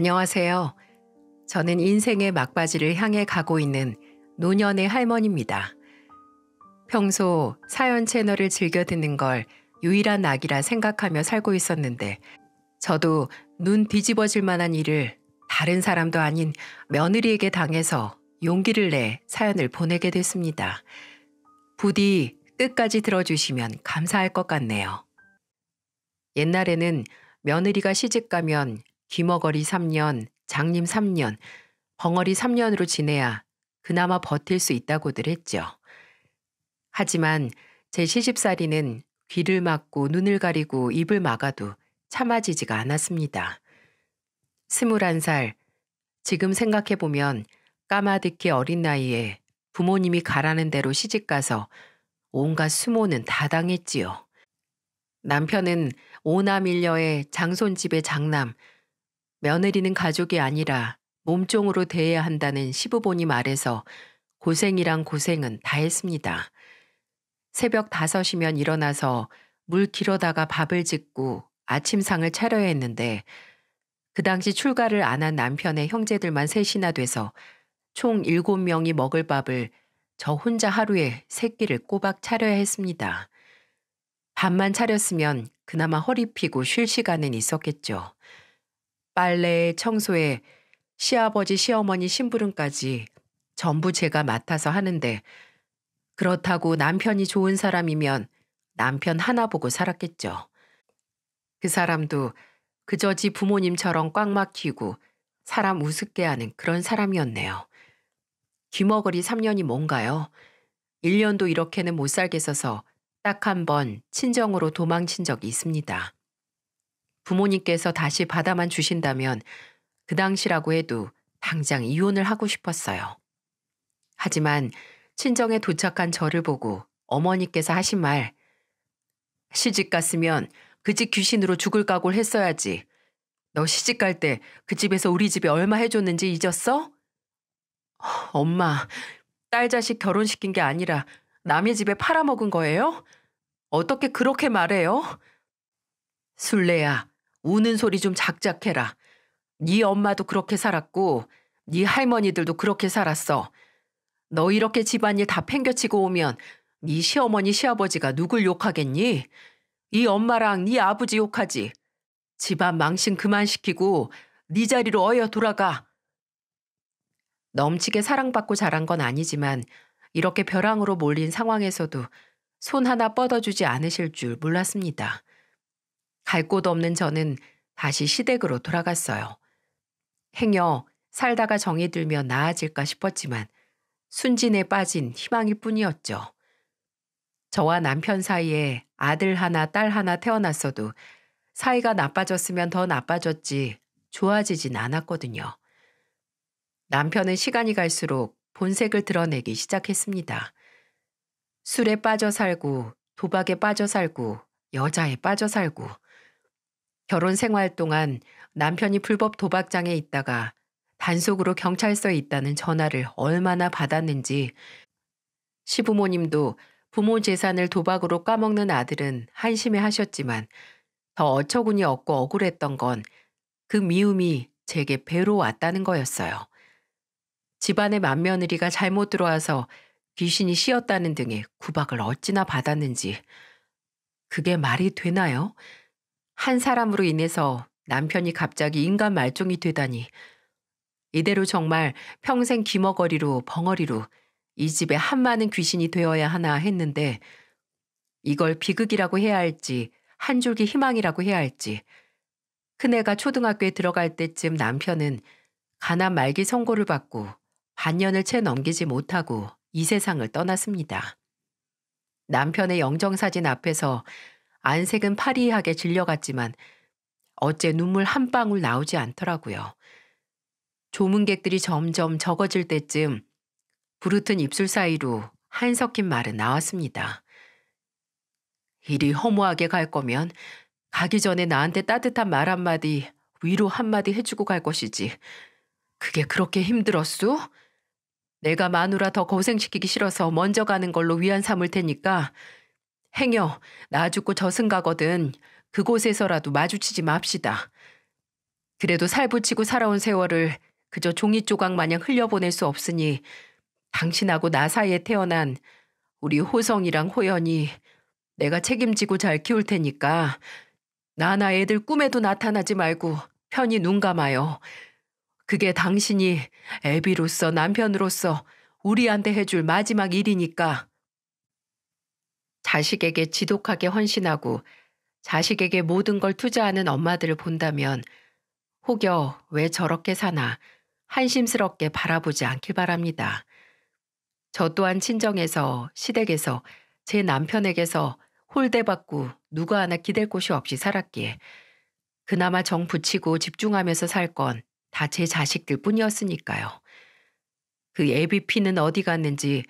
안녕하세요. 저는 인생의 막바지를 향해 가고 있는 노년의 할머니입니다. 평소 사연 채널을 즐겨 듣는 걸 유일한 낙이라 생각하며 살고 있었는데 저도 눈 뒤집어질 만한 일을 다른 사람도 아닌 며느리에게 당해서 용기를 내 사연을 보내게 됐습니다. 부디 끝까지 들어주시면 감사할 것 같네요. 옛날에는 며느리가 시집가면 귀머거리 3년, 장님 3년, 벙어리 3년으로 지내야 그나마 버틸 수 있다고들 했죠. 하지만 제 시집살이는 귀를 막고 눈을 가리고 입을 막아도 참아지지가 않았습니다. 21살, 지금 생각해보면 까마득히 어린 나이에 부모님이 가라는 대로 시집가서 온갖 수모는 다 당했지요. 남편은 오남일녀의 장손집의 장남, 며느리는 가족이 아니라 몸종으로 대해야 한다는 시부모니 말에서 고생이랑 고생은 다 했습니다. 새벽 5시면 일어나서 물 길어다가 밥을 짓고 아침상을 차려야 했는데 그 당시 출가를 안 한 남편의 형제들만 셋이나 돼서 총 7명이 먹을 밥을 저 혼자 하루에 새끼를 꼬박 차려야 했습니다. 밥만 차렸으면 그나마 허리 피고 쉴 시간은 있었겠죠. 빨래, 청소에 시아버지, 시어머니 심부름까지 전부 제가 맡아서 하는데 그렇다고 남편이 좋은 사람이면 남편 하나 보고 살았겠죠. 그 사람도 그저 지 부모님처럼 꽉 막히고 사람 우습게 하는 그런 사람이었네요. 귀머거리 3년이 뭔가요? 1년도 이렇게는 못살겠어서딱 한 번 친정으로 도망친 적이 있습니다. 부모님께서 다시 받아만 주신다면 그 당시라고 해도 당장 이혼을 하고 싶었어요. 하지만 친정에 도착한 저를 보고 어머니께서 하신 말, 시집 갔으면 그 집 귀신으로 죽을 각오를 했어야지. 너 시집 갈 때 그 집에서 우리 집에 얼마 해줬는지 잊었어? 엄마, 딸 자식 결혼시킨 게 아니라 남의 집에 팔아먹은 거예요? 어떻게 그렇게 말해요? 술래야, 우는 소리 좀 작작해라. 네 엄마도 그렇게 살았고 네 할머니들도 그렇게 살았어. 너 이렇게 집안일 다 팽겨치고 오면 네 시어머니 시아버지가 누굴 욕하겠니? 이 엄마랑 네 아버지 욕하지. 집안 망신 그만시키고 네 자리로 어여 돌아가. 넘치게 사랑받고 자란 건 아니지만 이렇게 벼랑으로 몰린 상황에서도 손 하나 뻗어주지 않으실 줄 몰랐습니다. 갈곳 없는 저는 다시 시댁으로 돌아갔어요. 행여 살다가 정이 들면 나아질까 싶었지만 순진에 빠진 희망일 뿐이었죠. 저와 남편 사이에 아들 하나, 딸 하나 태어났어도 사이가 나빠졌으면 더 나빠졌지 좋아지진 않았거든요. 남편은 시간이 갈수록 본색을 드러내기 시작했습니다. 술에 빠져 살고, 도박에 빠져 살고, 여자에 빠져 살고, 결혼 생활 동안 남편이 불법 도박장에 있다가 단속으로 경찰서에 있다는 전화를 얼마나 받았는지 시부모님도 부모 재산을 도박으로 까먹는 아들은 한심해 하셨지만 더 어처구니 없고 억울했던 건 그 미움이 제게 배로 왔다는 거였어요. 집안의 맏며느리가 잘못 들어와서 귀신이 씌었다는 등의 구박을 어찌나 받았는지 그게 말이 되나요? 한 사람으로 인해서 남편이 갑자기 인간 말종이 되다니. 이대로 정말 평생 기머거리로 벙어리로 이 집에 한많은 귀신이 되어야 하나 했는데 이걸 비극이라고 해야 할지 한 줄기 희망이라고 해야 할지 큰애가 초등학교에 들어갈 때쯤 남편은 가난 말기 선고를 받고 반년을 채 넘기지 못하고 이 세상을 떠났습니다. 남편의 영정사진 앞에서 안색은 파리하게 질려갔지만 어째 눈물 한 방울 나오지 않더라고요. 조문객들이 점점 적어질 때쯤 부르튼 입술 사이로 한 섞인 말은 나왔습니다. 일이 허무하게 갈 거면 가기 전에 나한테 따뜻한 말 한마디, 위로 한마디 해주고 갈 것이지. 그게 그렇게 힘들었수? 내가 마누라 더 고생시키기 싫어서 먼저 가는 걸로 위안 삼을 테니까 행여 나 죽고 저승가거든 그곳에서라도 마주치지 맙시다. 그래도 살붙이고 살아온 세월을 그저 종이 조각 마냥 흘려보낼 수 없으니 당신하고 나 사이에 태어난 우리 호성이랑 호연이 내가 책임지고 잘 키울 테니까 나나 애들 꿈에도 나타나지 말고 편히 눈 감아요. 그게 당신이 애비로서 남편으로서 우리한테 해줄 마지막 일이니까. 자식에게 지독하게 헌신하고 자식에게 모든 걸 투자하는 엄마들을 본다면 혹여 왜 저렇게 사나 한심스럽게 바라보지 않길 바랍니다. 저 또한 친정에서 시댁에서 제 남편에게서 홀대받고 누가 하나 기댈 곳이 없이 살았기에 그나마 정 붙이고 집중하면서 살 건 다 제 자식들 뿐이었으니까요. 그 애비 피는 어디 갔는지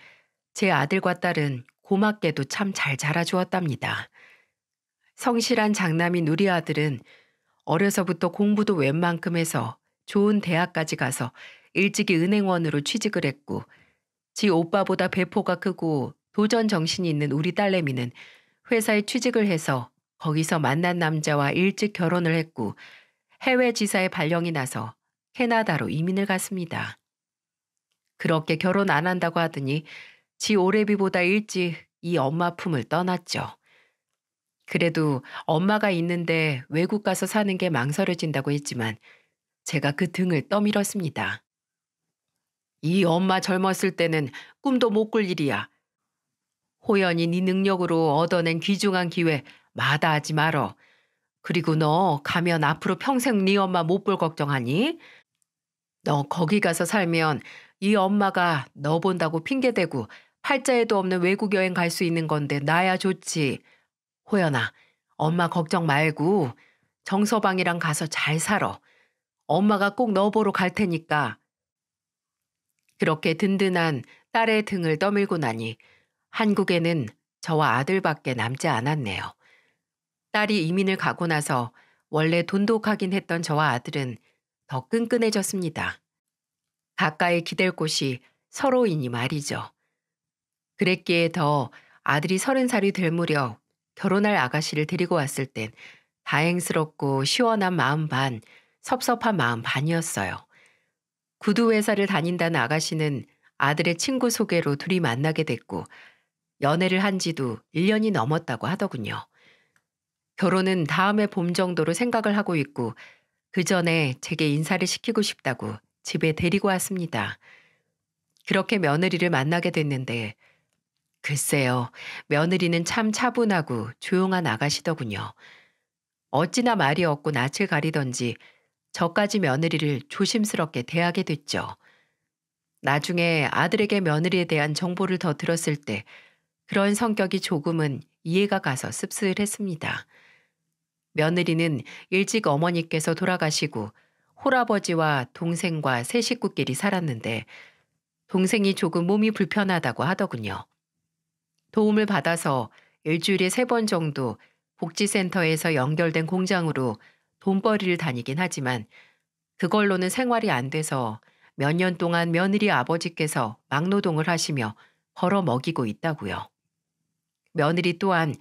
제 아들과 딸은 고맙게도 참 잘 자라주었답니다. 성실한 장남인 우리 아들은 어려서부터 공부도 웬만큼 해서 좋은 대학까지 가서 일찍이 은행원으로 취직을 했고 지 오빠보다 배포가 크고 도전 정신이 있는 우리 딸내미는 회사에 취직을 해서 거기서 만난 남자와 일찍 결혼을 했고 해외 지사에 발령이 나서 캐나다로 이민을 갔습니다. 그렇게 결혼 안 한다고 하더니 지 오래비보다 일찍 이 엄마 품을 떠났죠. 그래도 엄마가 있는데 외국 가서 사는 게 망설여진다고 했지만 제가 그 등을 떠밀었습니다. 이 엄마 젊었을 때는 꿈도 못 꿀 일이야. 호연이 네 능력으로 얻어낸 귀중한 기회 마다하지 말어. 그리고 너 가면 앞으로 평생 네 엄마 못 볼 걱정하니? 너 거기 가서 살면 이 엄마가 너 본다고 핑계대고 팔자에도 없는 외국 여행 갈 수 있는 건데 나야 좋지. 호연아, 엄마 걱정 말고 정서방이랑 가서 잘 살아. 엄마가 꼭 너 보러 갈 테니까. 그렇게 든든한 딸의 등을 떠밀고 나니 한국에는 저와 아들밖에 남지 않았네요. 딸이 이민을 가고 나서 원래 돈독하긴 했던 저와 아들은 더 끈끈해졌습니다. 가까이 기댈 곳이 서로이니 말이죠. 그랬기에 더 아들이 서른 살이 될 무렵 결혼할 아가씨를 데리고 왔을 땐 다행스럽고 시원한 마음 반, 섭섭한 마음 반이었어요. 구두 회사를 다닌다는 아가씨는 아들의 친구 소개로 둘이 만나게 됐고 연애를 한 지도 1년이 넘었다고 하더군요. 결혼은 다음에 봄 정도로 생각을 하고 있고 그 전에 제게 인사를 시키고 싶다고 집에 데리고 왔습니다. 그렇게 며느리를 만나게 됐는데 글쎄요. 며느리는 참 차분하고 조용한 아가시더군요. 어찌나 말이 없고 낯을 가리던지 저까지 며느리를 조심스럽게 대하게 됐죠. 나중에 아들에게 며느리에 대한 정보를 더 들었을 때 그런 성격이 조금은 이해가 가서 씁쓸했습니다. 며느리는 일찍 어머니께서 돌아가시고 홀아버지와 동생과 세 식구끼리 살았는데 동생이 조금 몸이 불편하다고 하더군요. 도움을 받아서 일주일에 세 번 정도 복지센터에서 연결된 공장으로 돈벌이를 다니긴 하지만 그걸로는 생활이 안 돼서 몇 년 동안 며느리 아버지께서 막노동을 하시며 벌어 먹이고 있다고요. 며느리 또한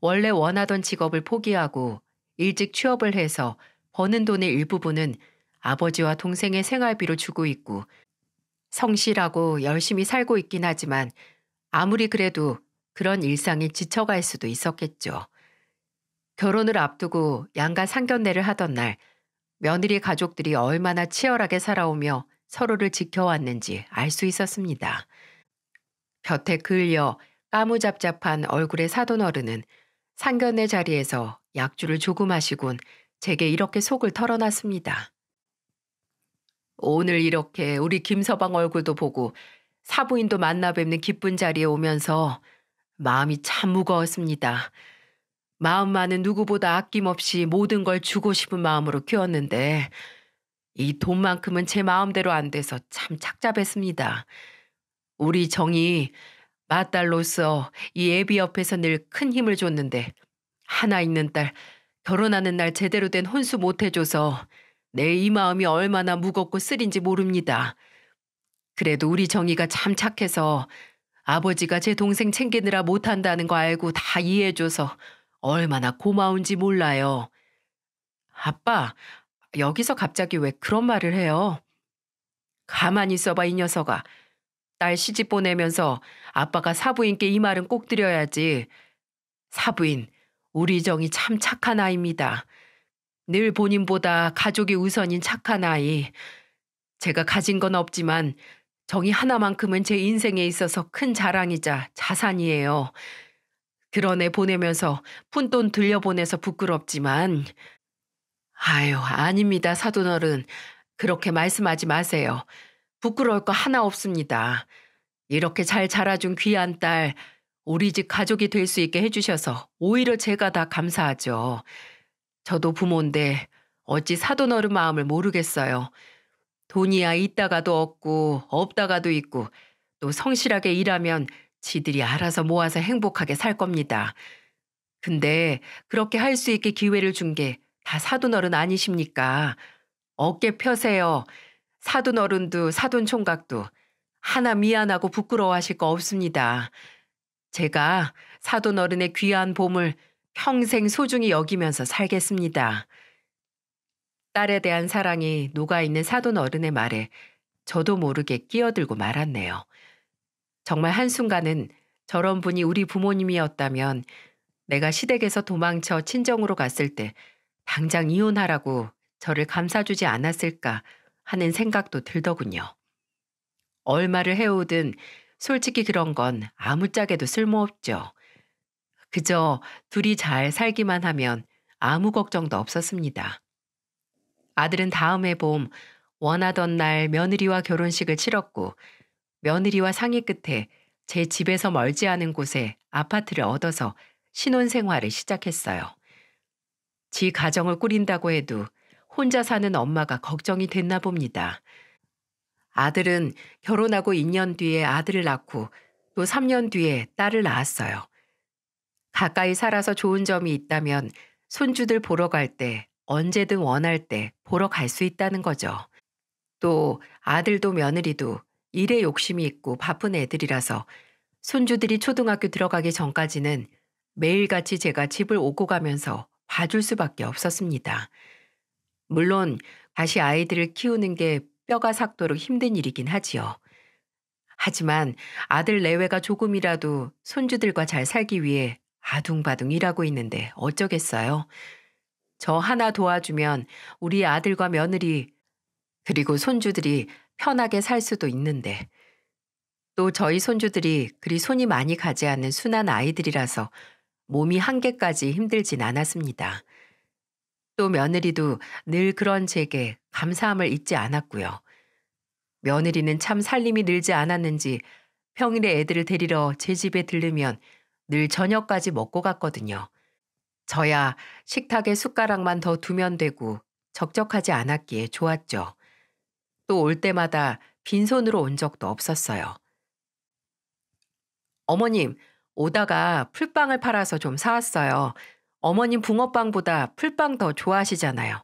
원래 원하던 직업을 포기하고 일찍 취업을 해서 버는 돈의 일부분은 아버지와 동생의 생활비로 주고 있고 성실하고 열심히 살고 있긴 하지만 아무리 그래도 그런 일상이 지쳐갈 수도 있었겠죠. 결혼을 앞두고 양가 상견례를 하던 날 며느리 가족들이 얼마나 치열하게 살아오며 서로를 지켜왔는지 알 수 있었습니다. 볕에 그을려 까무잡잡한 얼굴의 사돈어른은 상견례 자리에서 약주를 조금 하시곤 제게 이렇게 속을 털어놨습니다. 오늘 이렇게 우리 김서방 얼굴도 보고 사부인도 만나 뵙는 기쁜 자리에 오면서 마음이 참 무거웠습니다. 마음만은 누구보다 아낌없이 모든 걸 주고 싶은 마음으로 키웠는데 이 돈만큼은 제 마음대로 안 돼서 참 착잡했습니다. 우리 정이 맏딸로서 이 애비 옆에서 늘 큰 힘을 줬는데 하나 있는 딸 결혼하는 날 제대로 된 혼수 못 해줘서 내 이 마음이 얼마나 무겁고 쓰린지 모릅니다. 그래도 우리 정이가 참 착해서 아버지가 제 동생 챙기느라 못한다는 거 알고 다 이해해줘서 얼마나 고마운지 몰라요. 아빠, 여기서 갑자기 왜 그런 말을 해요? 가만히 있어봐, 이 녀석아. 딸 시집 보내면서 아빠가 사부인께 이 말은 꼭 드려야지. 사부인, 우리 정이 참 착한 아이입니다. 늘 본인보다 가족이 우선인 착한 아이. 제가 가진 건 없지만 정이 하나만큼은 제 인생에 있어서 큰 자랑이자 자산이에요. 그러네 보내면서 푼돈 들려보내서 부끄럽지만 아유 아닙니다 사돈어른 그렇게 말씀하지 마세요. 부끄러울 거 하나 없습니다. 이렇게 잘 자라준 귀한 딸 우리 집 가족이 될 수 있게 해주셔서 오히려 제가 다 감사하죠. 저도 부모인데 어찌 사돈어른 마음을 모르겠어요. 돈이야 있다가도 없고 없다가도 있고 또 성실하게 일하면 지들이 알아서 모아서 행복하게 살 겁니다. 근데 그렇게 할 수 있게 기회를 준 게 다 사돈 어른 아니십니까? 어깨 펴세요. 사돈 어른도 사돈 총각도 하나 미안하고 부끄러워하실 거 없습니다. 제가 사돈 어른의 귀한 봄을 평생 소중히 여기면서 살겠습니다. 딸에 대한 사랑이 녹아있는 사돈 어른의 말에 저도 모르게 끼어들고 말았네요. 정말 한순간은 저런 분이 우리 부모님이었다면 내가 시댁에서 도망쳐 친정으로 갔을 때 당장 이혼하라고 저를 감싸주지 않았을까 하는 생각도 들더군요. 얼마를 해오든 솔직히 그런 건 아무짝에도 쓸모없죠. 그저 둘이 잘 살기만 하면 아무 걱정도 없었습니다. 아들은 다음해 봄 원하던 날 며느리와 결혼식을 치렀고 며느리와 상의 끝에 제 집에서 멀지 않은 곳에 아파트를 얻어서 신혼 생활을 시작했어요. 지 가정을 꾸린다고 해도 혼자 사는 엄마가 걱정이 됐나 봅니다. 아들은 결혼하고 2년 뒤에 아들을 낳고 또 3년 뒤에 딸을 낳았어요. 가까이 살아서 좋은 점이 있다면 손주들 보러 갈때 언제든 원할 때 보러 갈 수 있다는 거죠. 또 아들도 며느리도 일에 욕심이 있고 바쁜 애들이라서 손주들이 초등학교 들어가기 전까지는 매일같이 제가 집을 오고 가면서 봐줄 수밖에 없었습니다. 물론 다시 아이들을 키우는 게 뼈가 삭도록 힘든 일이긴 하지요. 하지만 아들 내외가 조금이라도 손주들과 잘 살기 위해 아둥바둥 일하고 있는데 어쩌겠어요? 저 하나 도와주면 우리 아들과 며느리 그리고 손주들이 편하게 살 수도 있는데 또 저희 손주들이 그리 손이 많이 가지 않는 순한 아이들이라서 몸이 한계까지 힘들진 않았습니다. 또 며느리도 늘 그런 제게 감사함을 잊지 않았고요. 며느리는 참 살림이 늘지 않았는지 평일에 애들을 데리러 제 집에 들르면 늘 저녁까지 먹고 갔거든요. 저야 식탁에 숟가락만 더 두면 되고 적적하지 않았기에 좋았죠. 또 올 때마다 빈손으로 온 적도 없었어요. 어머님, 오다가 풀빵을 팔아서 좀 사왔어요. 어머님 붕어빵보다 풀빵 더 좋아하시잖아요.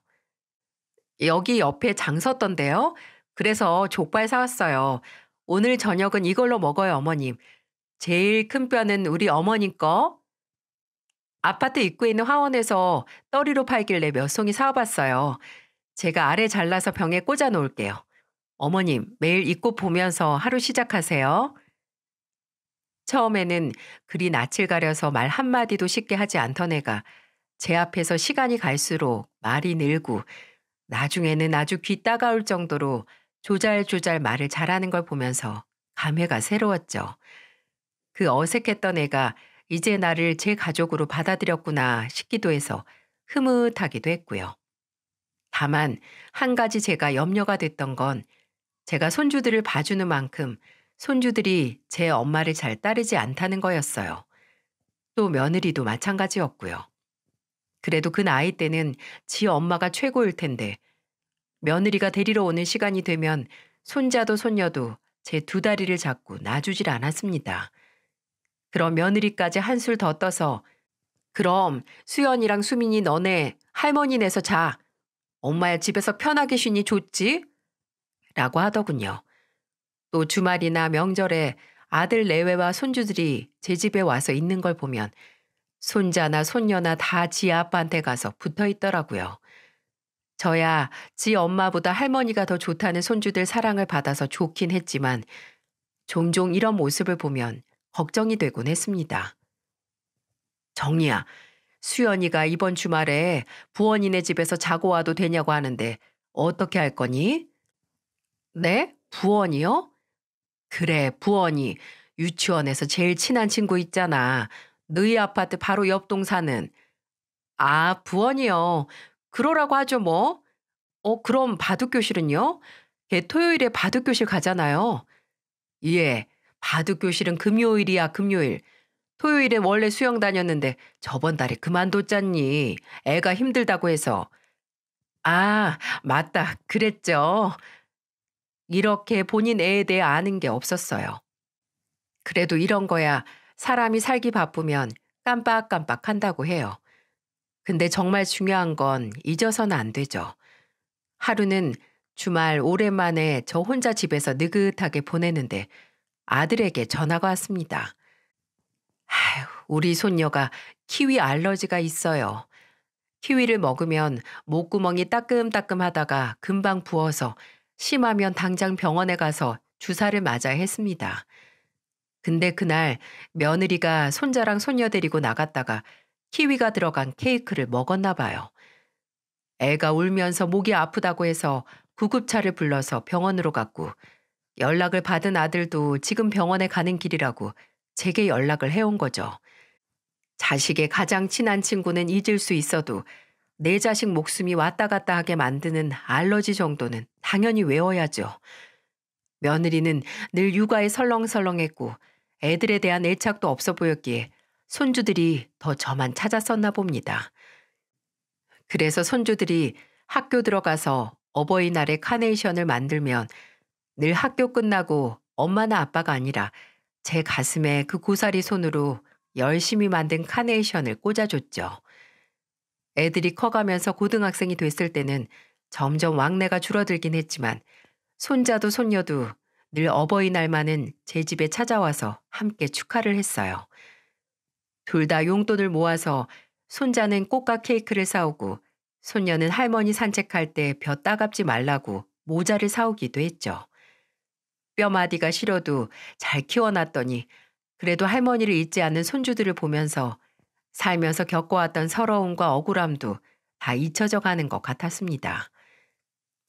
여기 옆에 장 섰던데요. 그래서 족발 사왔어요. 오늘 저녁은 이걸로 먹어요, 어머님. 제일 큰 뼈는 우리 어머님 거, 아파트 입구에 있는 화원에서 떠리로 팔길래 몇 송이 사와봤어요. 제가 아래 잘라서 병에 꽂아 놓을게요. 어머님, 매일 입꽃 보면서 하루 시작하세요. 처음에는 그리 낯을 가려서 말 한마디도 쉽게 하지 않던 애가 제 앞에서 시간이 갈수록 말이 늘고 나중에는 아주 귀 따가울 정도로 조잘조잘 말을 잘하는 걸 보면서 감회가 새로웠죠. 그 어색했던 애가 이제 나를 제 가족으로 받아들였구나 싶기도 해서 흐뭇하기도 했고요. 다만 한 가지 제가 염려가 됐던 건 제가 손주들을 봐주는 만큼 손주들이 제 엄마를 잘 따르지 않다는 거였어요. 또 며느리도 마찬가지였고요. 그래도 그 나이 때는 지 엄마가 최고일 텐데 며느리가 데리러 오는 시간이 되면 손자도 손녀도 제 두 다리를 잡고 놔주질 않았습니다. 그럼 며느리까지 한술 더 떠서 그럼 수연이랑 수민이 너네 할머니네서 자. 엄마야 집에서 편하게 쉬니 좋지? 라고 하더군요. 또 주말이나 명절에 아들 내외와 손주들이 제 집에 와서 있는 걸 보면 손자나 손녀나 다 지 아빠한테 가서 붙어 있더라고요. 저야 지 엄마보다 할머니가 더 좋다는 손주들 사랑을 받아서 좋긴 했지만 종종 이런 모습을 보면 걱정이 되곤 했습니다. 정희야 수연이가 이번 주말에 부원이네 집에서 자고 와도 되냐고 하는데 어떻게 할 거니? 네? 부원이요? 그래, 부원이. 유치원에서 제일 친한 친구 있잖아. 너희 아파트 바로 옆 동사는. 아, 부원이요. 그러라고 하죠, 뭐. 어, 그럼 바둑교실은요? 걔 토요일에 바둑교실 가잖아요. 예, 바둑 교실은 금요일이야 금요일. 토요일에 원래 수영 다녔는데 저번 달에 그만뒀잖니. 애가 힘들다고 해서. 아, 맞다. 그랬죠. 이렇게 본인 애에 대해 아는 게 없었어요. 그래도 이런 거야 사람이 살기 바쁘면 깜빡깜빡 한다고 해요. 근데 정말 중요한 건 잊어서는 안 되죠. 하루는 주말 오랜만에 저 혼자 집에서 느긋하게 보내는데 아들에게 전화가 왔습니다. 아휴, 우리 손녀가 키위 알러지가 있어요. 키위를 먹으면 목구멍이 따끔따끔 하다가 금방 부어서 심하면 당장 병원에 가서 주사를 맞아야 했습니다. 근데 그날 며느리가 손자랑 손녀 데리고 나갔다가 키위가 들어간 케이크를 먹었나 봐요. 애가 울면서 목이 아프다고 해서 구급차를 불러서 병원으로 갔고 연락을 받은 아들도 지금 병원에 가는 길이라고 제게 연락을 해온 거죠. 자식의 가장 친한 친구는 잊을 수 있어도 내 자식 목숨이 왔다 갔다 하게 만드는 알러지 정도는 당연히 외워야죠. 며느리는 늘 육아에 설렁설렁했고 애들에 대한 애착도 없어 보였기에 손주들이 더 저만 찾았었나 봅니다. 그래서 손주들이 학교 들어가서 어버이날에 카네이션을 만들면 늘 학교 끝나고 엄마나 아빠가 아니라 제 가슴에 그 고사리 손으로 열심히 만든 카네이션을 꽂아줬죠. 애들이 커가면서 고등학생이 됐을 때는 점점 왕래가 줄어들긴 했지만 손자도 손녀도 늘 어버이날만은 제 집에 찾아와서 함께 축하를 했어요. 둘 다 용돈을 모아서 손자는 꽃과 케이크를 사오고 손녀는 할머니 산책할 때 벼 따갑지 말라고 모자를 사오기도 했죠. 뼈마디가 싫어도 잘 키워놨더니 그래도 할머니를 잊지 않는 손주들을 보면서 살면서 겪어왔던 서러움과 억울함도 다 잊혀져 가는 것 같았습니다.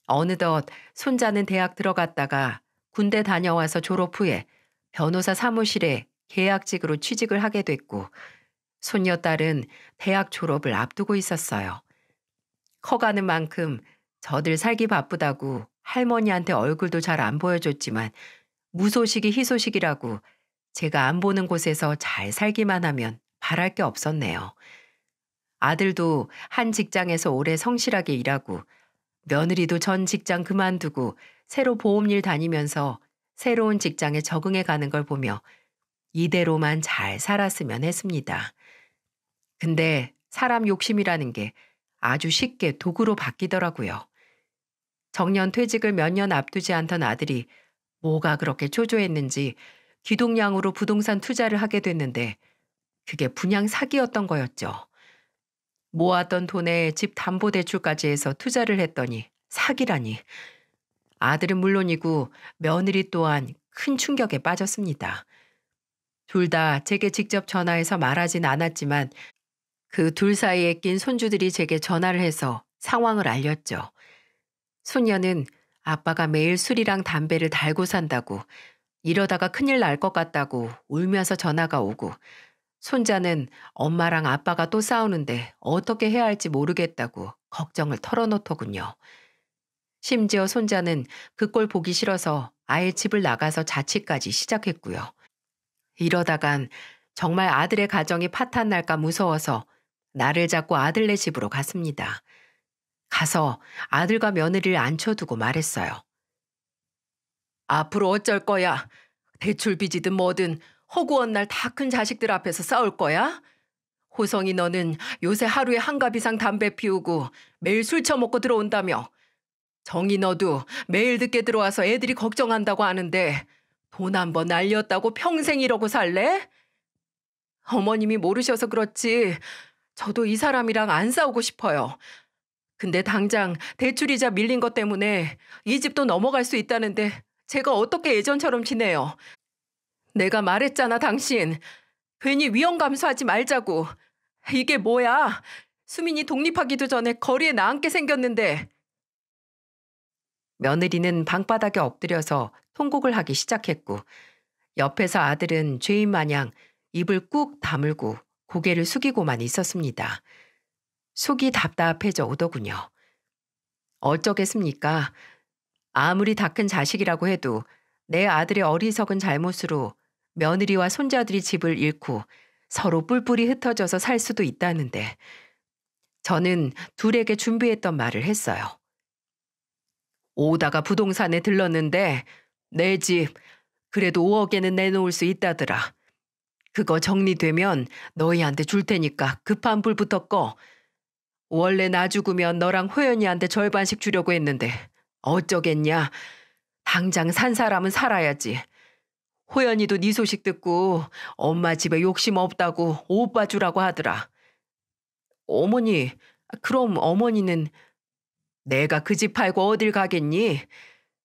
어느덧 손자는 대학 들어갔다가 군대 다녀와서 졸업 후에 변호사 사무실에 계약직으로 취직을 하게 됐고 손녀딸은 대학 졸업을 앞두고 있었어요. 커가는 만큼 저들 살기 바쁘다고 할머니한테 얼굴도 잘 안 보여줬지만 무소식이 희소식이라고 제가 안 보는 곳에서 잘 살기만 하면 바랄 게 없었네요. 아들도 한 직장에서 오래 성실하게 일하고 며느리도 전 직장 그만두고 새로 보험일 다니면서 새로운 직장에 적응해 가는 걸 보며 이대로만 잘 살았으면 했습니다. 근데 사람 욕심이라는 게 아주 쉽게 도구로 바뀌더라고요. 정년 퇴직을 몇 년 앞두지 않던 아들이 뭐가 그렇게 초조했는지 기동량으로 부동산 투자를 하게 됐는데 그게 분양 사기였던 거였죠. 모았던 돈에 집 담보 대출까지 해서 투자를 했더니 사기라니. 아들은 물론이고 며느리 또한 큰 충격에 빠졌습니다. 둘 다 제게 직접 전화해서 말하진 않았지만 그 둘 사이에 낀 손주들이 제게 전화를 해서 상황을 알렸죠. 소녀는 아빠가 매일 술이랑 담배를 달고 산다고 이러다가 큰일 날 것 같다고 울면서 전화가 오고 손자는 엄마랑 아빠가 또 싸우는데 어떻게 해야 할지 모르겠다고 걱정을 털어놓더군요. 심지어 손자는 그 꼴 보기 싫어서 아예 집을 나가서 자취까지 시작했고요. 이러다간 정말 아들의 가정이 파탄 날까 무서워서 나를 잡고 아들네 집으로 갔습니다. 가서 아들과 며느리를 앉혀두고 말했어요. 앞으로 어쩔 거야? 대출 빚이든 뭐든 허구한 날 다 큰 자식들 앞에서 싸울 거야? 호성이 너는 요새 하루에 한갑 이상 담배 피우고 매일 술 처먹고 들어온다며. 정이 너도 매일 늦게 들어와서 애들이 걱정한다고 하는데 돈 한 번 날렸다고 평생 이러고 살래? 어머님이 모르셔서 그렇지 저도 이 사람이랑 안 싸우고 싶어요. 근데 당장 대출이자 밀린 것 때문에 이 집도 넘어갈 수 있다는데 제가 어떻게 예전처럼 지내요? 내가 말했잖아, 당신. 괜히 위험 감수하지 말자고. 이게 뭐야? 수민이 독립하기도 전에 거리에 나앉게 생겼는데. 며느리는 방바닥에 엎드려서 통곡을 하기 시작했고 옆에서 아들은 죄인 마냥 입을 꾹 다물고 고개를 숙이고만 있었습니다. 속이 답답해져 오더군요. 어쩌겠습니까? 아무리 다 큰 자식이라고 해도 내 아들의 어리석은 잘못으로 며느리와 손자들이 집을 잃고 서로 뿔뿔이 흩어져서 살 수도 있다는데 저는 둘에게 준비했던 말을 했어요. 오다가 부동산에 들렀는데 내 집 그래도 5억에는 내놓을 수 있다더라. 그거 정리되면 너희한테 줄 테니까 급한 불부터 꺼. 원래 나 죽으면 너랑 호연이한테 절반씩 주려고 했는데 어쩌겠냐. 당장 산 사람은 살아야지. 호연이도 네 소식 듣고 엄마 집에 욕심 없다고 오빠 주라고 하더라. 어머니, 그럼 어머니는 내가 그 집 팔고 어딜 가겠니?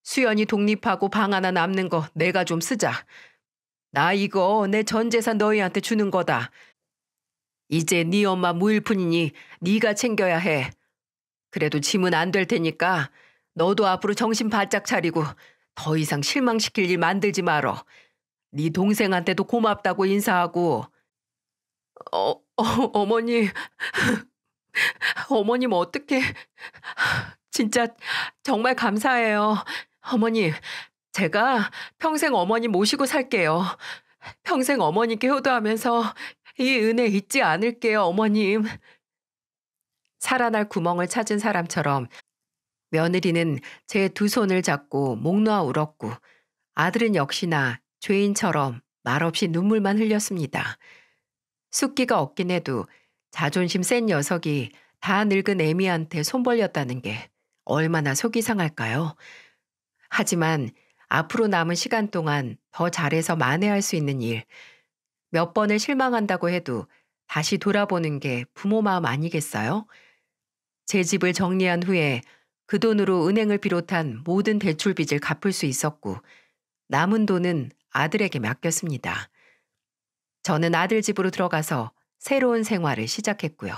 수연이 독립하고 방 하나 남는 거 내가 좀 쓰자. 나 이거 내 전 재산 너희한테 주는 거다. 이제 네 엄마 무일푼이니 네가 챙겨야 해. 그래도 짐은 안 될 테니까 너도 앞으로 정신 바짝 차리고 더 이상 실망시킬 일 만들지 말어. 네 동생한테도 고맙다고 인사하고. 어, 어 어머니. 어머님 어떻게 진짜 정말 감사해요. 어머님, 제가 평생 어머니 모시고 살게요. 평생 어머니께 효도하면서 이 은혜 잊지 않을게요, 어머님. 살아날 구멍을 찾은 사람처럼 며느리는 제 두 손을 잡고 목 놓아 울었고 아들은 역시나 죄인처럼 말없이 눈물만 흘렸습니다. 숫기가 없긴 해도 자존심 센 녀석이 다 늙은 애미한테 손벌렸다는 게 얼마나 속이 상할까요? 하지만 앞으로 남은 시간 동안 더 잘해서 만회할 수 있는 일, 몇 번을 실망한다고 해도 다시 돌아보는 게 부모 마음 아니겠어요? 제 집을 정리한 후에 그 돈으로 은행을 비롯한 모든 대출 빚을 갚을 수 있었고 남은 돈은 아들에게 맡겼습니다. 저는 아들 집으로 들어가서 새로운 생활을 시작했고요.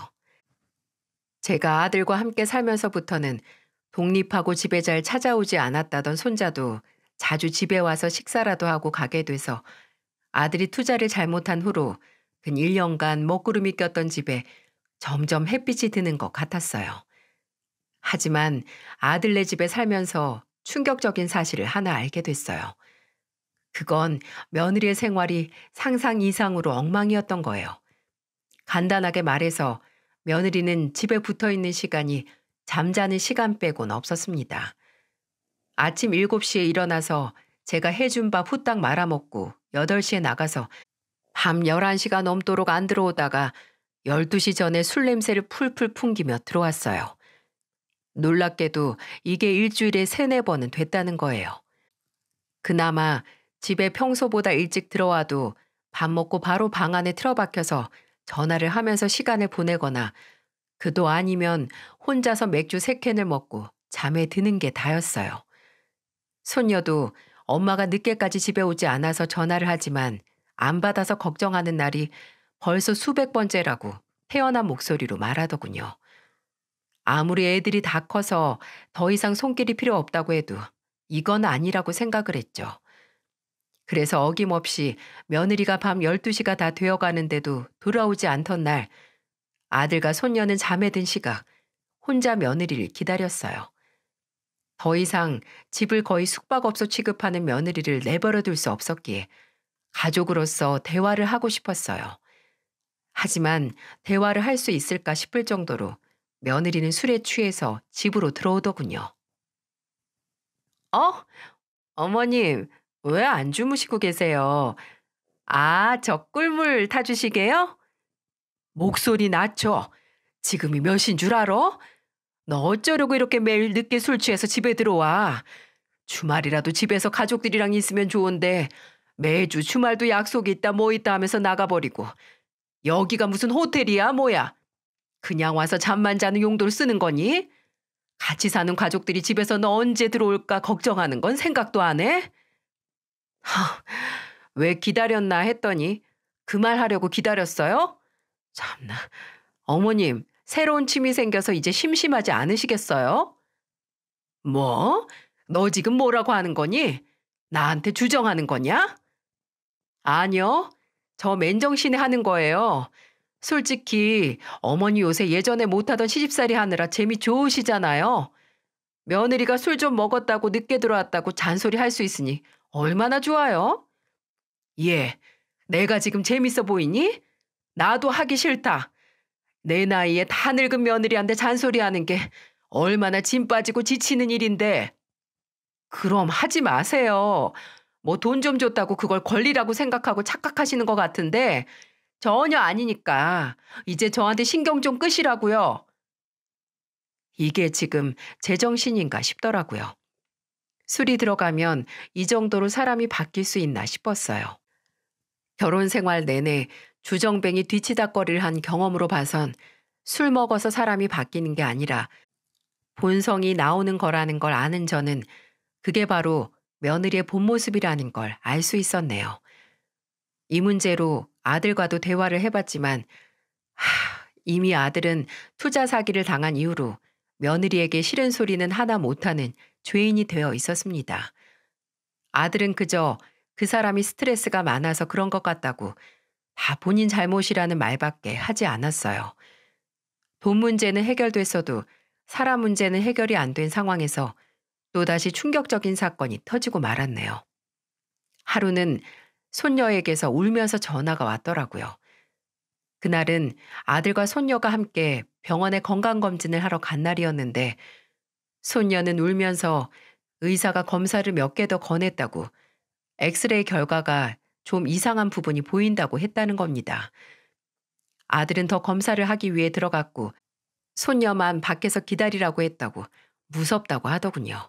제가 아들과 함께 살면서부터는 독립하고 집에 잘 찾아오지 않았다던 손자도 자주 집에 와서 식사라도 하고 가게 돼서 아들이 투자를 잘못한 후로 근 1년간 먹구름이 꼈던 집에 점점 햇빛이 드는 것 같았어요. 하지만 아들네 집에 살면서 충격적인 사실을 하나 알게 됐어요. 그건 며느리의 생활이 상상 이상으로 엉망이었던 거예요. 간단하게 말해서 며느리는 집에 붙어 있는 시간이 잠자는 시간 빼곤 없었습니다. 아침 7시에 일어나서 제가 해준 밥 후딱 말아먹고 8시에 나가서 밤 11시가 넘도록 안 들어오다가 12시 전에 술 냄새를 풀풀 풍기며 들어왔어요. 놀랍게도 이게 일주일에 세네 번은 됐다는 거예요. 그나마 집에 평소보다 일찍 들어와도 밥 먹고 바로 방 안에 틀어박혀서 전화를 하면서 시간을 보내거나 그도 아니면 혼자서 맥주 세캔을 먹고 잠에 드는 게 다였어요. 손녀도 엄마가 늦게까지 집에 오지 않아서 전화를 하지만 안 받아서 걱정하는 날이 벌써 수백 번째라고 태연한 목소리로 말하더군요. 아무리 애들이 다 커서 더 이상 손길이 필요 없다고 해도 이건 아니라고 생각을 했죠. 그래서 어김없이 며느리가 밤 12시가 다 되어가는데도 돌아오지 않던 날 아들과 손녀는 잠에 든 시각 혼자 며느리를 기다렸어요. 더 이상 집을 거의 숙박업소 취급하는 며느리를 내버려 둘수 없었기에 가족으로서 대화를 하고 싶었어요. 하지만 대화를 할 수 있을까 싶을 정도로 며느리는 술에 취해서 집으로 들어오더군요. 어? 어머님, 왜 안 주무시고 계세요? 아, 저 꿀물 타주시게요? 목소리 낮춰. 지금이 몇인 줄 알아? 너 어쩌려고 이렇게 매일 늦게 술 취해서 집에 들어와. 주말이라도 집에서 가족들이랑 있으면 좋은데 매주 주말도 약속이 있다 뭐 있다 하면서 나가버리고 여기가 무슨 호텔이야 뭐야? 그냥 와서 잠만 자는 용도로 쓰는 거니? 같이 사는 가족들이 집에서 너 언제 들어올까 걱정하는 건 생각도 안 해? 하, 왜 기다렸나 했더니 그 말 하려고 기다렸어요? 참나, 어머님 새로운 취미 생겨서 이제 심심하지 않으시겠어요? 뭐? 너 지금 뭐라고 하는 거니? 나한테 주정하는 거냐? 아니요. 저 맨정신에 하는 거예요. 솔직히 어머니 요새 예전에 못하던 시집살이 하느라 재미 좋으시잖아요. 며느리가 술 좀 먹었다고 늦게 들어왔다고 잔소리 할 수 있으니 얼마나 좋아요? 예, 내가 지금 재밌어 보이니? 나도 하기 싫다. 내 나이에 다 늙은 며느리한테 잔소리하는 게 얼마나 짐 빠지고 지치는 일인데. 그럼 하지 마세요. 뭐 돈 좀 줬다고 그걸 권리라고 생각하고 착각하시는 것 같은데 전혀 아니니까 이제 저한테 신경 좀 끄시라고요. 이게 지금 제정신인가 싶더라고요. 술이 들어가면 이 정도로 사람이 바뀔 수 있나 싶었어요. 결혼 생활 내내 주정뱅이 뒤치다거리를 한 경험으로 봐선 술 먹어서 사람이 바뀌는 게 아니라 본성이 나오는 거라는 걸 아는 저는 그게 바로 며느리의 본 모습이라는 걸 알 수 있었네요. 이 문제로 아들과도 대화를 해봤지만 하, 이미 아들은 투자 사기를 당한 이후로 며느리에게 싫은 소리는 하나 못하는 죄인이 되어 있었습니다. 아들은 그저 그 사람이 스트레스가 많아서 그런 것 같다고 다 본인 잘못이라는 말밖에 하지 않았어요. 돈 문제는 해결됐어도 사람 문제는 해결이 안 된 상황에서 또다시 충격적인 사건이 터지고 말았네요. 하루는 손녀에게서 울면서 전화가 왔더라고요. 그날은 아들과 손녀가 함께 병원에 건강검진을 하러 간 날이었는데 손녀는 울면서 의사가 검사를 몇 개 더 권했다고 엑스레이 결과가 좀 이상한 부분이 보인다고 했다는 겁니다. 아들은 더 검사를 하기 위해 들어갔고 손녀만 밖에서 기다리라고 했다고 무섭다고 하더군요.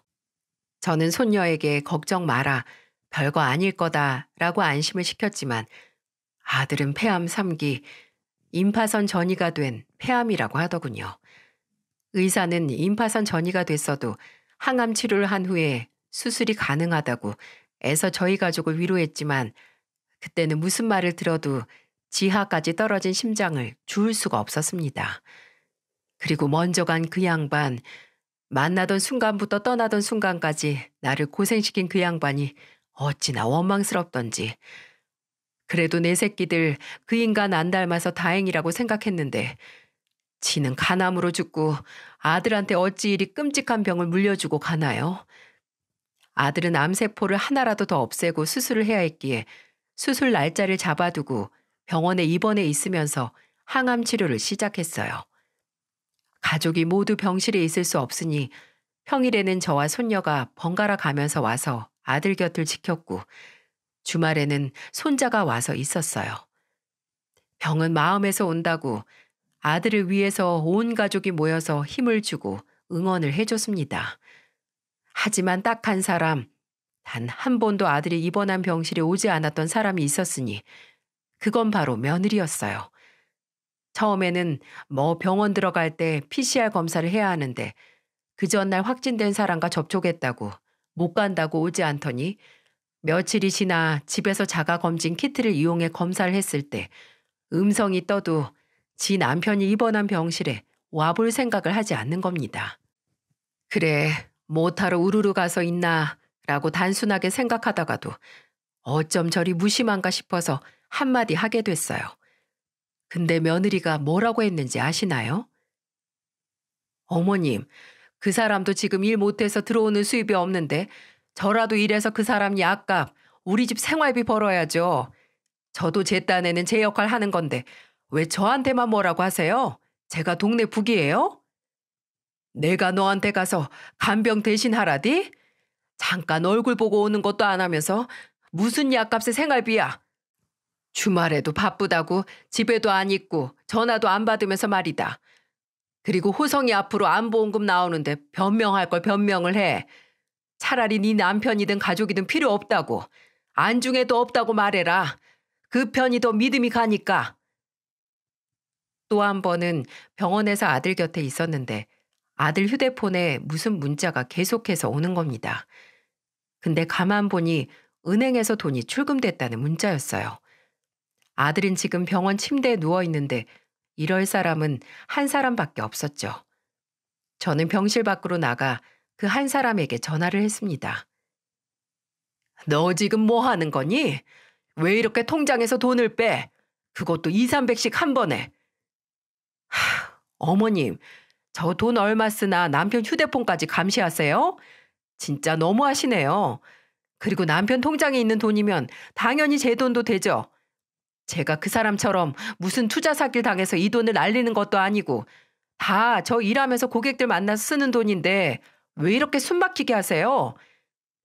저는 손녀에게 걱정 마라, 별거 아닐 거다 라고 안심을 시켰지만 아들은 폐암 3기, 임파선 전이가 된 폐암이라고 하더군요. 의사는 임파선 전이가 됐어도 항암 치료를 한 후에 수술이 가능하다고 애서 저희 가족을 위로했지만 그때는 무슨 말을 들어도 지하까지 떨어진 심장을 주울 수가 없었습니다. 그리고 먼저 간 그 양반, 만나던 순간부터 떠나던 순간까지 나를 고생시킨 그 양반이 어찌나 원망스럽던지. 그래도 내 새끼들 그 인간 안 닮아서 다행이라고 생각했는데 지는 간암으로 죽고 아들한테 어찌 이리 끔찍한 병을 물려주고 가나요? 아들은 암세포를 하나라도 더 없애고 수술을 해야 했기에 수술 날짜를 잡아두고 병원에 입원해 있으면서 항암 치료를 시작했어요. 가족이 모두 병실에 있을 수 없으니 평일에는 저와 손녀가 번갈아 가면서 와서 아들 곁을 지켰고 주말에는 손자가 와서 있었어요. 병은 마음에서 온다고 아들을 위해서 온 가족이 모여서 힘을 주고 응원을 해줬습니다. 하지만 딱 한 사람, 단한 번도 아들이 입원한 병실에 오지 않았던 사람이 있었으니 그건 바로 며느리였어요. 처음에는 뭐 병원 들어갈 때 PCR 검사를 해야 하는데 그 전날 확진된 사람과 접촉했다고 못 간다고 오지 않더니 며칠이 지나 집에서 자가 검진 키트를 이용해 검사를 했을 때 음성이 떠도 지 남편이 입원한 병실에 와볼 생각을 하지 않는 겁니다. 그래, 못하러 뭐 우르르 가서 있나 라고 단순하게 생각하다가도 어쩜 저리 무심한가 싶어서 한마디 하게 됐어요. 근데 며느리가 뭐라고 했는지 아시나요? 어머님, 그 사람도 지금 일 못해서 들어오는 수입이 없는데 저라도 일해서 그 사람 약값, 우리 집 생활비 벌어야죠. 저도 제 딴에는 제 역할 하는 건데 왜 저한테만 뭐라고 하세요? 제가 동네 북이에요? 내가 너한테 가서 간병 대신 하라디? 잠깐 얼굴 보고 오는 것도 안 하면서 무슨 약값의 생활비야. 주말에도 바쁘다고 집에도 안 있고 전화도 안 받으면서 말이다. 그리고 호성이 앞으로 안보험금 나오는데 변명할 걸 변명을 해. 차라리 네 남편이든 가족이든 필요 없다고. 안중에도 없다고 말해라. 그 편이 더 믿음이 가니까. 또 한 번은 병원에서 아들 곁에 있었는데 아들 휴대폰에 무슨 문자가 계속해서 오는 겁니다. 근데 가만 보니 은행에서 돈이 출금됐다는 문자였어요. 아들은 지금 병원 침대에 누워 있는데 이럴 사람은 한 사람밖에 없었죠. 저는 병실 밖으로 나가 그 한 사람에게 전화를 했습니다. 너 지금 뭐 하는 거니? 왜 이렇게 통장에서 돈을 빼? 그것도 2, 300씩 한 번에. 하, 어머님, 저 돈 얼마 쓰나 남편 휴대폰까지 감시하세요? 진짜 너무하시네요. 그리고 남편 통장에 있는 돈이면 당연히 제 돈도 되죠. 제가 그 사람처럼 무슨 투자 사기를 당해서 이 돈을 날리는 것도 아니고 다 저 일하면서 고객들 만나서 쓰는 돈인데 왜 이렇게 숨막히게 하세요?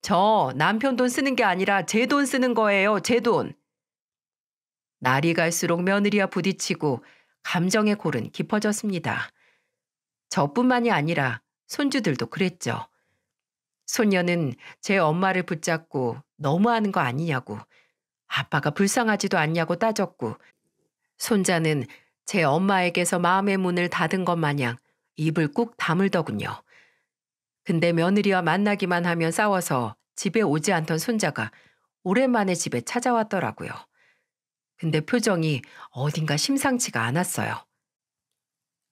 저 남편 돈 쓰는 게 아니라 제 돈 쓰는 거예요. 제 돈. 날이 갈수록 며느리와 부딪히고 감정의 골은 깊어졌습니다. 저뿐만이 아니라 손주들도 그랬죠. 소녀는 제 엄마를 붙잡고 너무하는 거 아니냐고 아빠가 불쌍하지도 않냐고 따졌고 손자는 제 엄마에게서 마음의 문을 닫은 것 마냥 입을 꾹 다물더군요. 근데 며느리와 만나기만 하면 싸워서 집에 오지 않던 손자가 오랜만에 집에 찾아왔더라고요. 근데 표정이 어딘가 심상치가 않았어요.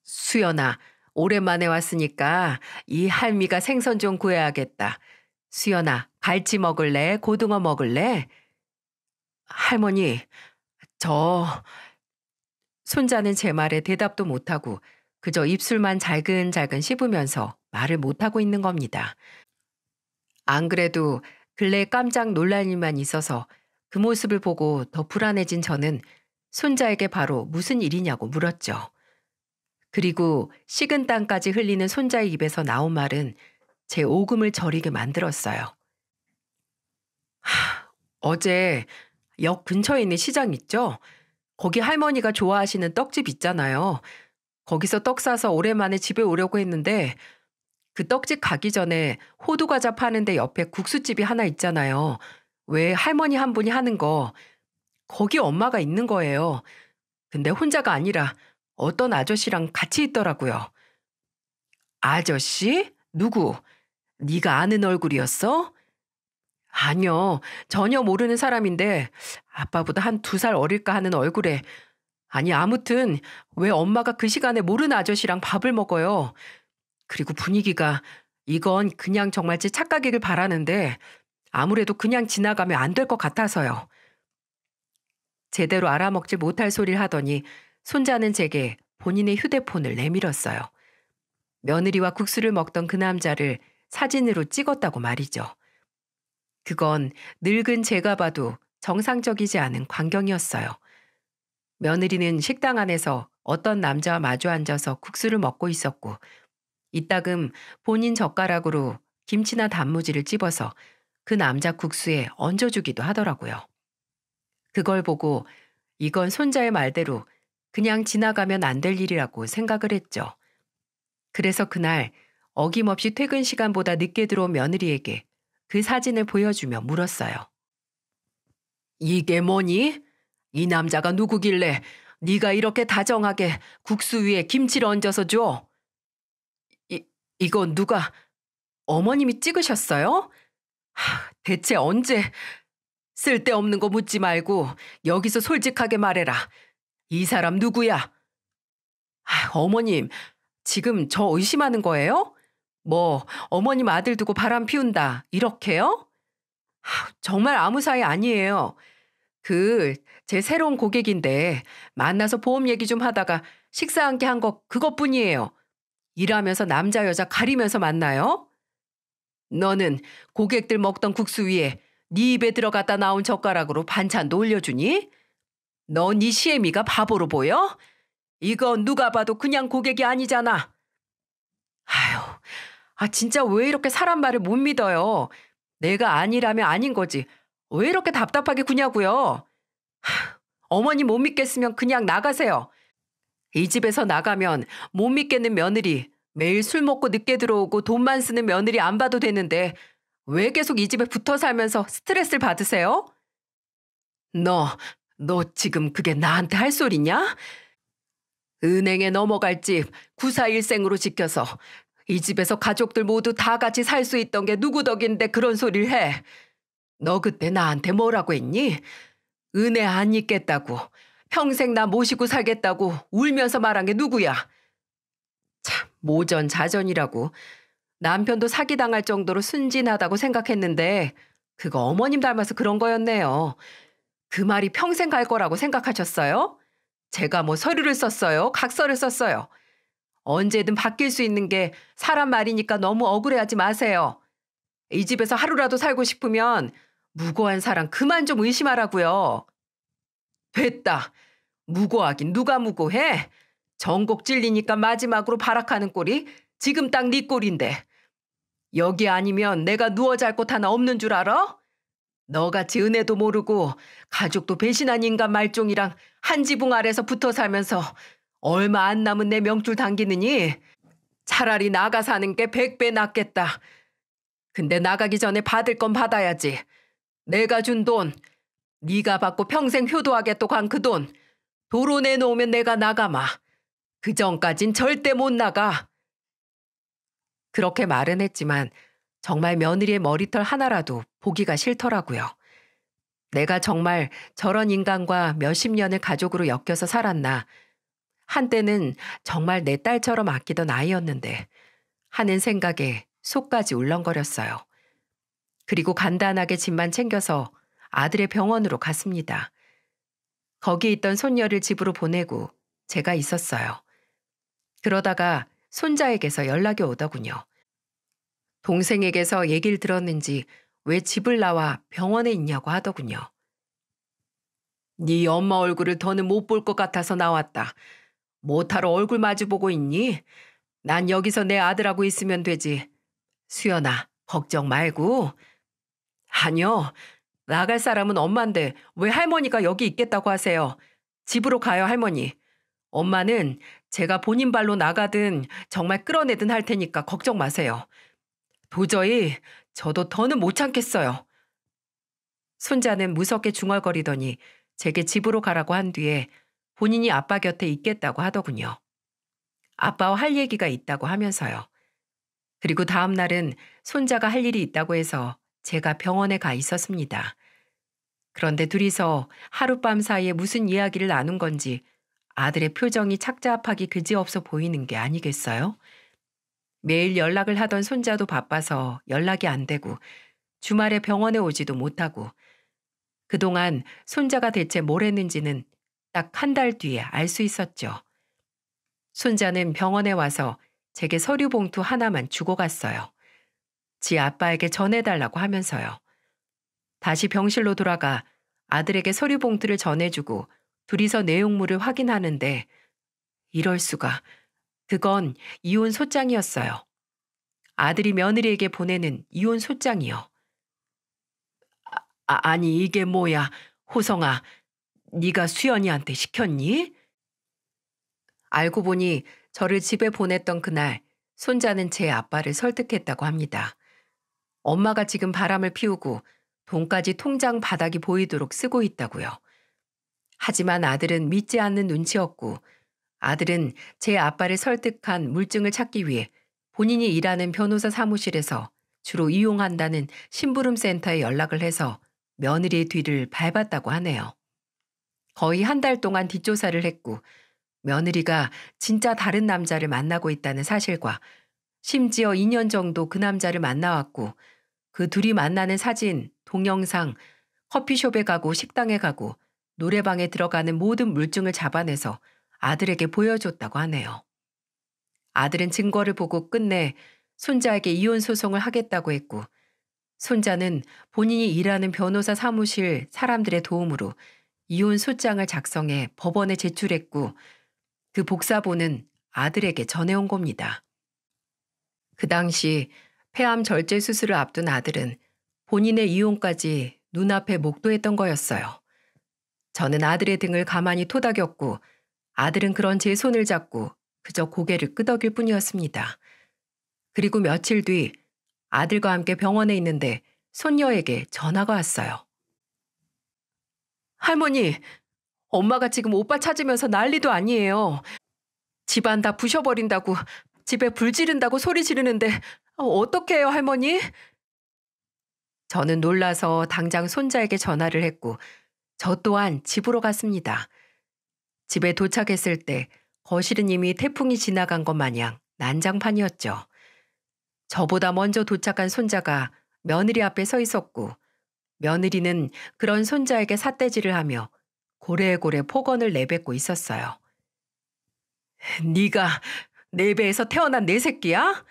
수연아, 오랜만에 왔으니까 이 할미가 생선 좀 구해야겠다. 수연아, 갈치 먹을래? 고등어 먹을래? 할머니, 저... 손자는 제 말에 대답도 못하고 그저 입술만 잘근잘근 씹으면서 말을 못하고 있는 겁니다. 안 그래도 근래 깜짝 놀랄 일만 있어서 그 모습을 보고 더 불안해진 저는 손자에게 바로 무슨 일이냐고 물었죠. 그리고 식은 땅까지 흘리는 손자의 입에서 나온 말은 제 오금을 저리게 만들었어요. 하, 어제 역 근처에 있는 시장 있죠? 거기 할머니가 좋아하시는 떡집 있잖아요. 거기서 떡 사서 오랜만에 집에 오려고 했는데 그 떡집 가기 전에 호두과자 파는데 옆에 국수집이 하나 있잖아요. 왜 할머니 한 분이 하는 거. 거기 엄마가 있는 거예요. 근데 혼자가 아니라 어떤 아저씨랑 같이 있더라고요. 아저씨? 누구? 네가 아는 얼굴이었어? 아니요. 전혀 모르는 사람인데 아빠보다 한 두 살 어릴까 하는 얼굴에 아니 아무튼 왜 엄마가 그 시간에 모르는 아저씨랑 밥을 먹어요. 그리고 분위기가 이건 그냥 정말 제 착각이길 바라는데 아무래도 그냥 지나가면 안 될 것 같아서요. 제대로 알아먹지 못할 소리를 하더니 손자는 제게 본인의 휴대폰을 내밀었어요. 며느리와 국수를 먹던 그 남자를 사진으로 찍었다고 말이죠. 그건 늙은 제가 봐도 정상적이지 않은 광경이었어요. 며느리는 식당 안에서 어떤 남자와 마주 앉아서 국수를 먹고 있었고, 이따금 본인 젓가락으로 김치나 단무지를 찝어서 그 남자 국수에 얹어주기도 하더라고요. 그걸 보고 이건 손자의 말대로 그냥 지나가면 안 될 일이라고 생각을 했죠. 그래서 그날 어김없이 퇴근 시간보다 늦게 들어온 며느리에게 그 사진을 보여주며 물었어요. 이게 뭐니? 이 남자가 누구길래 네가 이렇게 다정하게 국수 위에 김치를 얹어서 줘? 이, 이건 누가 어머님이 찍으셨어요? 하, 대체 언제 쓸데없는 거 묻지 말고 여기서 솔직하게 말해라. 이 사람 누구야? 아, 어머님, 지금 저 의심하는 거예요? 뭐, 어머님 아들 두고 바람 피운다, 이렇게요? 아, 정말 아무 사이 아니에요. 그, 제 새로운 고객인데, 만나서 보험 얘기 좀 하다가 식사 함께 한거 그것뿐이에요. 일하면서 남자, 여자 가리면서 만나요? 너는 고객들 먹던 국수 위에 네 입에 들어갔다 나온 젓가락으로 반찬도 올려주니? 넌이 시애미가 바보로 보여? 이거 누가 봐도 그냥 고객이 아니잖아. 아휴, 아 진짜 왜 이렇게 사람 말을 못 믿어요. 내가 아니라면 아닌 거지. 왜 이렇게 답답하게 구냐고요. 어머니 못 믿겠으면 그냥 나가세요. 이 집에서 나가면 못 믿겠는 며느리, 매일 술 먹고 늦게 들어오고 돈만 쓰는 며느리 안 봐도 되는데 왜 계속 이 집에 붙어 살면서 스트레스를 받으세요? 너너 지금 그게 나한테 할 소리냐? 은행에 넘어갈 집 구사일생으로 지켜서 이 집에서 가족들 모두 다 같이 살 수 있던 게 누구 덕인데 그런 소리를 해. 너 그때 나한테 뭐라고 했니? 은혜 안 있겠다고 평생 나 모시고 살겠다고 울면서 말한 게 누구야? 참 모전자전이라고 남편도 사기당할 정도로 순진하다고 생각했는데 그거 어머님 닮아서 그런 거였네요. 그 말이 평생 갈 거라고 생각하셨어요? 제가 뭐 서류를 썼어요? 각서를 썼어요? 언제든 바뀔 수 있는 게 사람 말이니까 너무 억울해하지 마세요. 이 집에서 하루라도 살고 싶으면 무고한 사람 그만 좀 의심하라고요. 됐다. 무고하긴 누가 무고해? 전곡 찔리니까 마지막으로 발악하는 꼴이 지금 딱 네 꼴인데. 여기 아니면 내가 누워 잘 곳 하나 없는 줄 알아? 너같이 은혜도 모르고 가족도 배신한 인간 말종이랑 한 지붕 아래서 붙어 살면서 얼마 안 남은 내 명줄 당기느니 차라리 나가 사는 게 백배 낫겠다. 근데 나가기 전에 받을 건 받아야지. 내가 준 돈, 네가 받고 평생 효도하겠다고 한 그 돈, 도로 내놓으면 내가 나가마. 그 전까진 절대 못 나가. 그렇게 말은 했지만 정말 며느리의 머리털 하나라도 보기가 싫더라고요. 내가 정말 저런 인간과 몇십 년을 가족으로 엮여서 살았나. 한때는 정말 내 딸처럼 아끼던 아이였는데 하는 생각에 속까지 울렁거렸어요. 그리고 간단하게 짐만 챙겨서 아들의 병원으로 갔습니다. 거기 있던 손녀를 집으로 보내고 제가 있었어요. 그러다가 손자에게서 연락이 오더군요. 동생에게서 얘기를 들었는지 왜 집을 나와 병원에 있냐고 하더군요. 네 엄마 얼굴을 더는 못 볼 것 같아서 나왔다. 못하러 얼굴 마주보고 있니? 난 여기서 내 아들하고 있으면 되지. 수연아, 걱정 말고. 아니요. 나갈 사람은 엄마인데 왜 할머니가 여기 있겠다고 하세요. 집으로 가요, 할머니. 엄마는 제가 본인 발로 나가든 정말 끌어내든 할 테니까 걱정 마세요. 도저히 저도 더는 못 참겠어요. 손자는 무섭게 중얼거리더니 제게 집으로 가라고 한 뒤에 본인이 아빠 곁에 있겠다고 하더군요. 아빠와 할 얘기가 있다고 하면서요. 그리고 다음 날은 손자가 할 일이 있다고 해서 제가 병원에 가 있었습니다. 그런데 둘이서 하룻밤 사이에 무슨 이야기를 나눈 건지 아들의 표정이 착잡하기 그지없어 보이는 게 아니겠어요? 매일 연락을 하던 손자도 바빠서 연락이 안 되고 주말에 병원에 오지도 못하고 그동안 손자가 대체 뭘 했는지는 딱 한 달 뒤에 알 수 있었죠. 손자는 병원에 와서 제게 서류 봉투 하나만 주고 갔어요. 지 아빠에게 전해달라고 하면서요. 다시 병실로 돌아가 아들에게 서류 봉투를 전해주고 둘이서 내용물을 확인하는데 이럴 수가 그건 이혼 소장이었어요. 아들이 며느리에게 보내는 이혼 소장이요. 아, 아, 아니 이게 뭐야. 호성아, 네가 수연이한테 시켰니? 알고 보니 저를 집에 보냈던 그날 손자는 제 아빠를 설득했다고 합니다. 엄마가 지금 바람을 피우고 돈까지 통장 바닥이 보이도록 쓰고 있다고요. 하지만 아들은 믿지 않는 눈치였고 아들은 제 아빠를 설득한 물증을 찾기 위해 본인이 일하는 변호사 사무실에서 주로 이용한다는 심부름 센터에 연락을 해서 며느리의 뒤를 밟았다고 하네요. 거의 한 달 동안 뒷조사를 했고 며느리가 진짜 다른 남자를 만나고 있다는 사실과 심지어 2년 정도 그 남자를 만나왔고 그 둘이 만나는 사진, 동영상, 커피숍에 가고 식당에 가고 노래방에 들어가는 모든 물증을 잡아내서 아들에게 보여줬다고 하네요. 아들은 증거를 보고 끝내 손자에게 이혼 소송을 하겠다고 했고 손자는 본인이 일하는 변호사 사무실 사람들의 도움으로 이혼 소장을 작성해 법원에 제출했고 그 복사본은 아들에게 전해온 겁니다. 그 당시 폐암 절제 수술을 앞둔 아들은 본인의 이혼까지 눈앞에 목도했던 거였어요. 저는 아들의 등을 가만히 토닥였고 아들은 그런 제 손을 잡고 그저 고개를 끄덕일 뿐이었습니다. 그리고 며칠 뒤 아들과 함께 병원에 있는데 손녀에게 전화가 왔어요. 할머니, 엄마가 지금 오빠 찾으면서 난리도 아니에요. 집안 다 부셔버린다고, 집에 불 지른다고 소리 지르는데 어떻게 해요, 할머니? 저는 놀라서 당장 손자에게 전화를 했고 저 또한 집으로 갔습니다. 집에 도착했을 때 거실은 이미 태풍이 지나간 것 마냥 난장판이었죠. 저보다 먼저 도착한 손자가 며느리 앞에 서 있었고 며느리는 그런 손자에게 삿대질을 하며 고래고래 폭언을 내뱉고 있었어요. 네가 내 배에서 태어난 내 새끼야?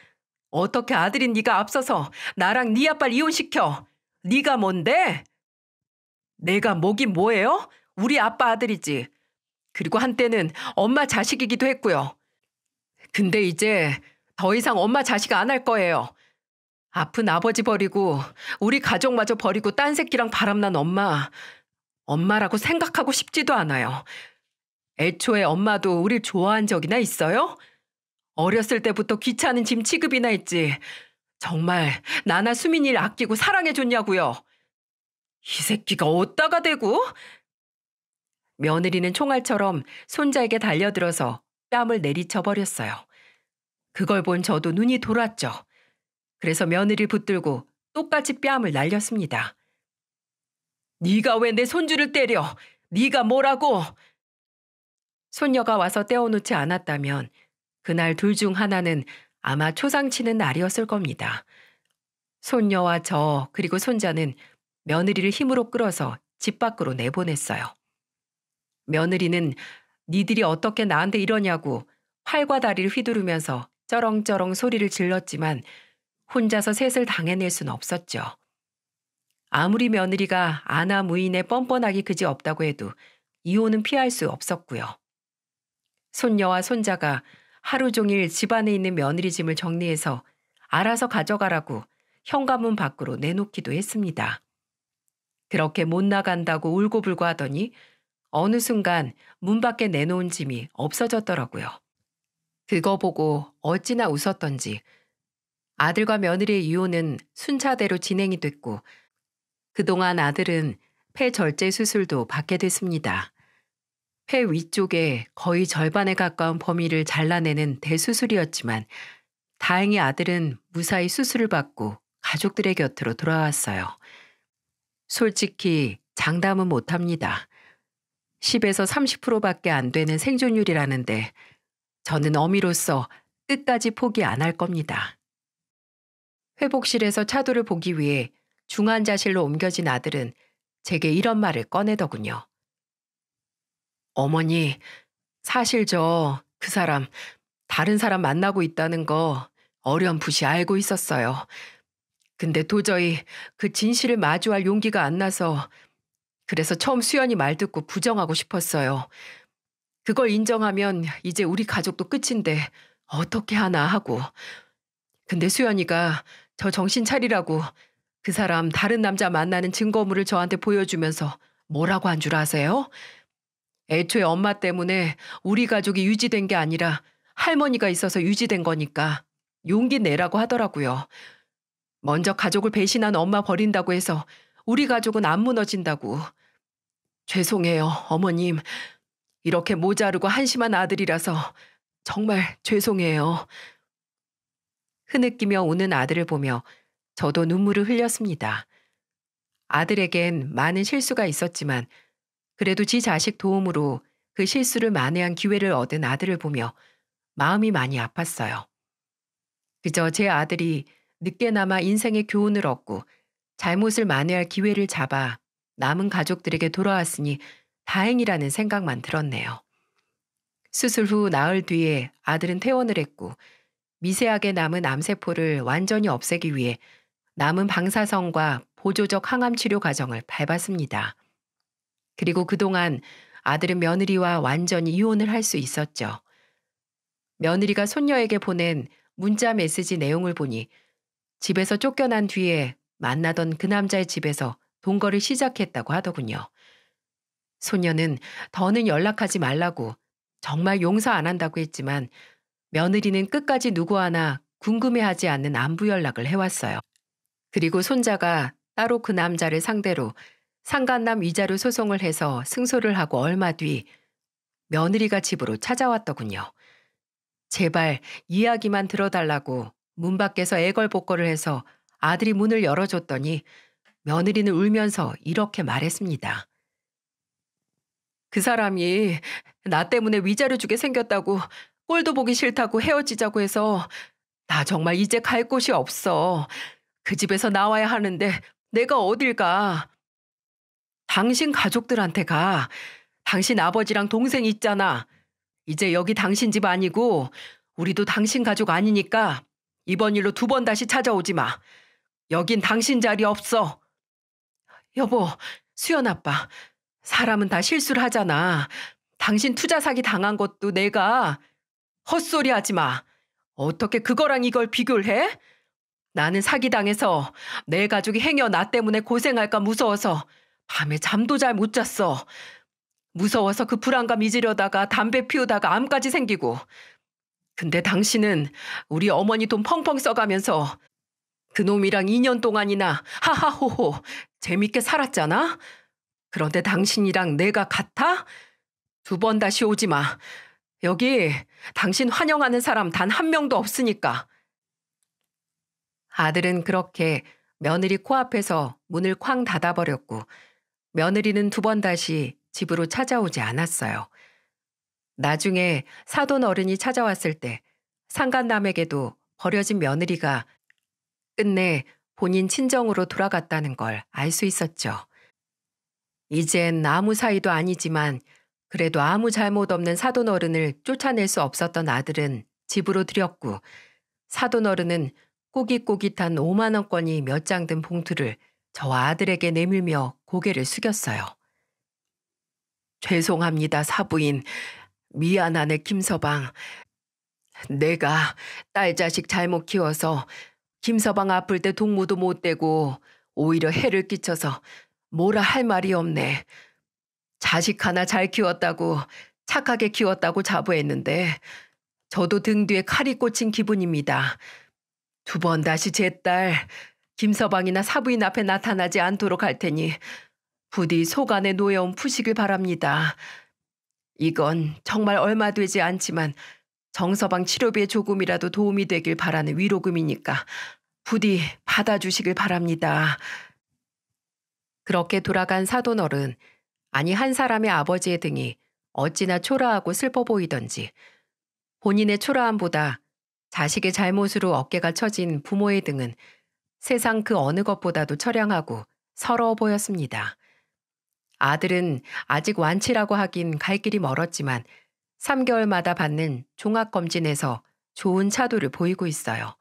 어떻게 아들인 네가 앞서서 나랑 네 아빠를 이혼시켜? 네가 뭔데? 내가 뭐긴 뭐예요? 우리 아빠 아들이지. 그리고 한때는 엄마 자식이기도 했고요. 근데 이제 더 이상 엄마 자식 안 할 거예요. 아픈 아버지 버리고 우리 가족마저 버리고 딴 새끼랑 바람난 엄마 엄마라고 생각하고 싶지도 않아요. 애초에 엄마도 우리 좋아한 적이나 있어요? 어렸을 때부터 귀찮은 짐 취급이나 했지. 정말 나나 수민이를 아끼고 사랑해줬냐고요. 이 새끼가 어따가 되고 며느리는 총알처럼 손자에게 달려들어서 뺨을 내리쳐 버렸어요. 그걸 본 저도 눈이 돌았죠. 그래서 며느리 붙들고 똑같이 뺨을 날렸습니다. 네가 왜 내 손주를 때려? 네가 뭐라고? 손녀가 와서 떼어놓지 않았다면 그날 둘 중 하나는 아마 초상치는 날이었을 겁니다. 손녀와 저 그리고 손자는 며느리를 힘으로 끌어서 집 밖으로 내보냈어요. 며느리는 니들이 어떻게 나한테 이러냐고 팔과 다리를 휘두르면서 쩌렁쩌렁 소리를 질렀지만 혼자서 셋을 당해낼 순 없었죠. 아무리 며느리가 아나 무인에 뻔뻔하기 그지 없다고 해도 이혼은 피할 수 없었고요. 손녀와 손자가 하루 종일 집안에 있는 며느리 짐을 정리해서 알아서 가져가라고 현관문 밖으로 내놓기도 했습니다. 그렇게 못 나간다고 울고불고 하더니 어느 순간 문 밖에 내놓은 짐이 없어졌더라고요. 그거 보고 어찌나 웃었던지 아들과 며느리의 이혼은 순차대로 진행이 됐고 그동안 아들은 폐절제 수술도 받게 됐습니다. 폐 위쪽에 거의 절반에 가까운 범위를 잘라내는 대수술이었지만 다행히 아들은 무사히 수술을 받고 가족들의 곁으로 돌아왔어요. 솔직히 장담은 못합니다. 10에서 30%밖에 안 되는 생존율이라는데 저는 어미로서 끝까지 포기 안 할 겁니다. 회복실에서 차도를 보기 위해 중환자실로 옮겨진 아들은 제게 이런 말을 꺼내더군요. 어머니, 사실 저 그 사람 다른 사람 만나고 있다는 거 어렴풋이 알고 있었어요. 근데 도저히 그 진실을 마주할 용기가 안 나서 그래서 처음 수연이 말 듣고 부정하고 싶었어요. 그걸 인정하면 이제 우리 가족도 끝인데 어떻게 하나 하고. 근데 수연이가 저 정신 차리라고 그 사람 다른 남자 만나는 증거물을 저한테 보여주면서 뭐라고 한 줄 아세요? 애초에 엄마 때문에 우리 가족이 유지된 게 아니라 할머니가 있어서 유지된 거니까 용기 내라고 하더라고요. 먼저 가족을 배신한 엄마 버린다고 해서 우리 가족은 안 무너진다고 죄송해요, 어머님. 이렇게 모자르고 한심한 아들이라서 정말 죄송해요. 흐느끼며 우는 아들을 보며 저도 눈물을 흘렸습니다. 아들에겐 많은 실수가 있었지만 그래도 지 자식 도움으로 그 실수를 만회한 기회를 얻은 아들을 보며 마음이 많이 아팠어요. 그저 제 아들이 늦게나마 인생의 교훈을 얻고 잘못을 만회할 기회를 잡아 남은 가족들에게 돌아왔으니 다행이라는 생각만 들었네요. 수술 후 나흘 뒤에 아들은 퇴원을 했고 미세하게 남은 암세포를 완전히 없애기 위해 남은 방사성과 보조적 항암 치료 과정을 밟았습니다. 그리고 그동안 아들은 며느리와 완전히 이혼을 할 수 있었죠. 며느리가 손녀에게 보낸 문자 메시지 내용을 보니 집에서 쫓겨난 뒤에 만나던 그 남자의 집에서 동거를 시작했다고 하더군요. 소녀는 더는 연락하지 말라고 정말 용서 안 한다고 했지만 며느리는 끝까지 누구 하나 궁금해하지 않는 안부 연락을 해왔어요. 그리고 손자가 따로 그 남자를 상대로 상간남 위자료 소송을 해서 승소를 하고 얼마 뒤 며느리가 집으로 찾아왔더군요. 제발 이야기만 들어달라고 문 밖에서 애걸복걸을 해서 아들이 문을 열어줬더니 며느리는 울면서 이렇게 말했습니다. 그 사람이 나 때문에 위자료 주게 생겼다고 꼴도 보기 싫다고 헤어지자고 해서 나 정말 이제 갈 곳이 없어. 그 집에서 나와야 하는데 내가 어딜 가. 당신 가족들한테 가. 당신 아버지랑 동생 있잖아. 이제 여기 당신 집 아니고 우리도 당신 가족 아니니까 이번 일로 두 번 다시 찾아오지 마. 여긴 당신 자리 없어. 여보, 수연 아빠. 사람은 다 실수를 하잖아. 당신 투자 사기 당한 것도 내가 헛소리 하지 마. 어떻게 그거랑 이걸 비교를 해? 나는 사기당해서 내 가족이 행여 나 때문에 고생할까 무서워서 밤에 잠도 잘 못 잤어. 무서워서 그 불안감 잊으려다가 담배 피우다가 암까지 생기고. 근데 당신은 우리 어머니 돈 펑펑 써가면서 그놈이랑 2년 동안이나 하하호호 재밌게 살았잖아? 그런데 당신이랑 내가 같아? 두 번 다시 오지 마. 여기 당신 환영하는 사람 단 한 명도 없으니까. 아들은 그렇게 며느리 코앞에서 문을 쾅 닫아버렸고 며느리는 두 번 다시 집으로 찾아오지 않았어요. 나중에 사돈 어른이 찾아왔을 때 상간남에게도 버려진 며느리가 끝내 본인 친정으로 돌아갔다는 걸 알 수 있었죠. 이젠 아무 사이도 아니지만 그래도 아무 잘못 없는 사돈 어른을 쫓아낼 수 없었던 아들은 집으로 들였고 사돈 어른은 꼬깃꼬깃한 5만 원권이 몇 장 든 봉투를 저와 아들에게 내밀며 고개를 숙였어요. 죄송합니다, 사부인. 미안하네, 김서방. 내가 딸 자식 잘못 키워서 김서방 아플 때 동무도 못 되고 오히려 해를 끼쳐서 뭐라 할 말이 없네. 자식 하나 잘 키웠다고 착하게 키웠다고 자부했는데 저도 등 뒤에 칼이 꽂힌 기분입니다. 두 번 다시 제 딸 김서방이나 사부인 앞에 나타나지 않도록 할 테니 부디 속안에 놓여온 푸시길 바랍니다. 이건 정말 얼마 되지 않지만 정서방 치료비에 조금이라도 도움이 되길 바라는 위로금이니까 부디 받아주시길 바랍니다. 그렇게 돌아간 사돈어른 아니 한 사람의 아버지의 등이 어찌나 초라하고 슬퍼 보이던지 본인의 초라함보다 자식의 잘못으로 어깨가 처진 부모의 등은 세상 그 어느 것보다도 처량하고 서러워 보였습니다. 아들은 아직 완치라고 하긴 갈 길이 멀었지만 3개월마다 받는 종합검진에서 좋은 차도를 보이고 있어요.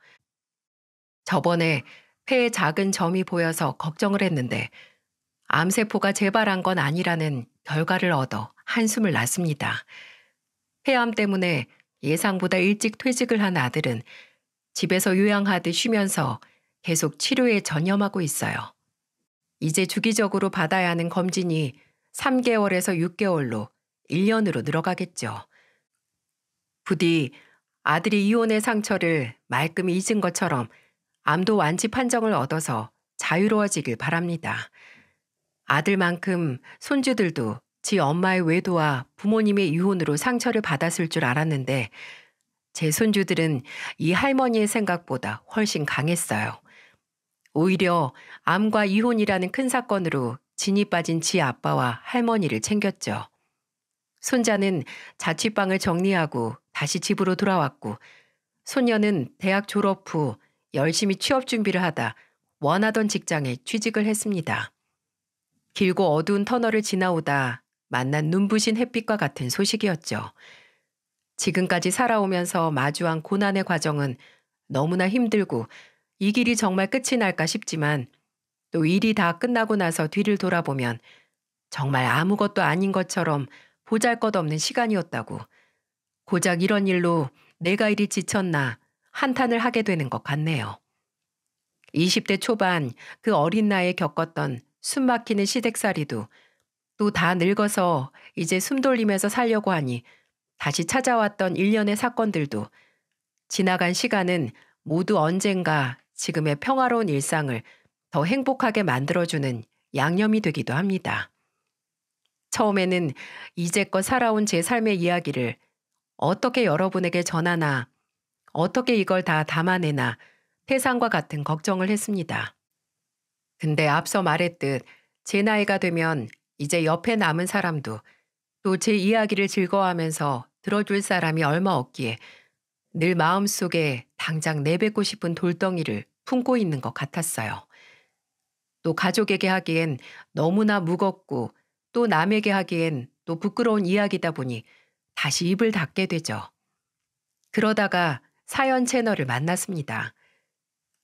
저번에 폐에 작은 점이 보여서 걱정을 했는데 암세포가 재발한 건 아니라는 결과를 얻어 한숨을 났습니다. 폐암 때문에 예상보다 일찍 퇴직을 한 아들은 집에서 요양하듯 쉬면서 계속 치료에 전념하고 있어요. 이제 주기적으로 받아야 하는 검진이 3개월에서 6개월로 1년으로 늘어가겠죠. 부디 아들이 이혼의 상처를 말끔히 잊은 것처럼 암도 완치 판정을 얻어서 자유로워지길 바랍니다. 아들만큼 손주들도 지 엄마의 외도와 부모님의 이혼으로 상처를 받았을 줄 알았는데 제 손주들은 이 할머니의 생각보다 훨씬 강했어요. 오히려 암과 이혼이라는 큰 사건으로 진이 빠진 지 아빠와 할머니를 챙겼죠. 손자는 자취방을 정리하고 다시 집으로 돌아왔고 소녀는 대학 졸업 후 열심히 취업 준비를 하다 원하던 직장에 취직을 했습니다. 길고 어두운 터널을 지나오다 만난 눈부신 햇빛과 같은 소식이었죠. 지금까지 살아오면서 마주한 고난의 과정은 너무나 힘들고 이 길이 정말 끝이 날까 싶지만 또 일이 다 끝나고 나서 뒤를 돌아보면 정말 아무것도 아닌 것처럼 보잘 것 없는 시간이었다고 고작 이런 일로 내가 이리 지쳤나 한탄을 하게 되는 것 같네요. 20대 초반 그 어린 나이에 겪었던 숨막히는 시댁살이도 또 다 늙어서 이제 숨 돌리면서 살려고 하니 다시 찾아왔던 일련의 사건들도 지나간 시간은 모두 언젠가 지금의 평화로운 일상을 더 행복하게 만들어주는 양념이 되기도 합니다. 처음에는 이제껏 살아온 제 삶의 이야기를 어떻게 여러분에게 전하나, 어떻게 이걸 다 담아내나, 태상과 같은 걱정을 했습니다. 근데 앞서 말했듯 제 나이가 되면 이제 옆에 남은 사람도 또 제 이야기를 즐거워하면서 들어줄 사람이 얼마 없기에 늘 마음속에 당장 내뱉고 싶은 돌덩이를 품고 있는 것 같았어요. 또 가족에게 하기엔 너무나 무겁고 또 남에게 하기엔 또 부끄러운 이야기다 보니 다시 입을 닫게 되죠. 그러다가 사연 채널을 만났습니다.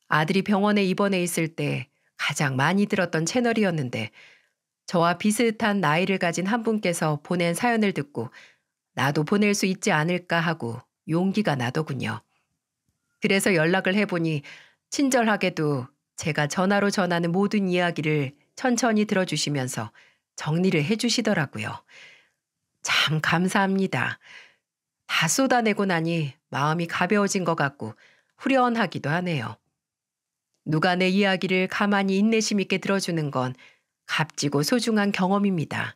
아들이 병원에 입원해 있을 때 가장 많이 들었던 채널이었는데 저와 비슷한 나이를 가진 한 분께서 보낸 사연을 듣고 나도 보낼 수 있지 않을까 하고 용기가 나더군요. 그래서 연락을 해보니 친절하게도 제가 전화로 전하는 모든 이야기를 천천히 들어주시면서 정리를 해주시더라고요. 참 감사합니다. 다 쏟아내고 나니 마음이 가벼워진 것 같고 후련하기도 하네요. 누가 내 이야기를 가만히 인내심 있게 들어주는 건 값지고 소중한 경험입니다.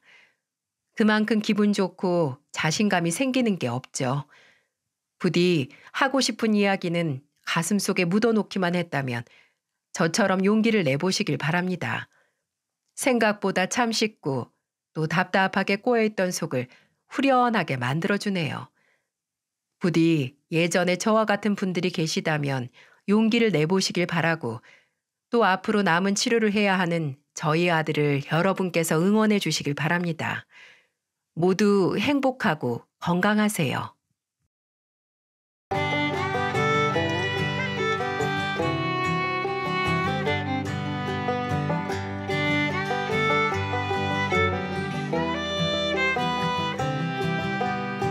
그만큼 기분 좋고 자신감이 생기는 게 없죠. 부디 하고 싶은 이야기는 가슴 속에 묻어놓기만 했다면 저처럼 용기를 내보시길 바랍니다. 생각보다 참 쉽고 또 답답하게 꼬여있던 속을 후련하게 만들어주네요. 부디 예전에 저와 같은 분들이 계시다면 용기를 내보시길 바라고 또 앞으로 남은 치료를 해야 하는 저희 아들을 여러분께서 응원해 주시길 바랍니다. 모두 행복하고 건강하세요.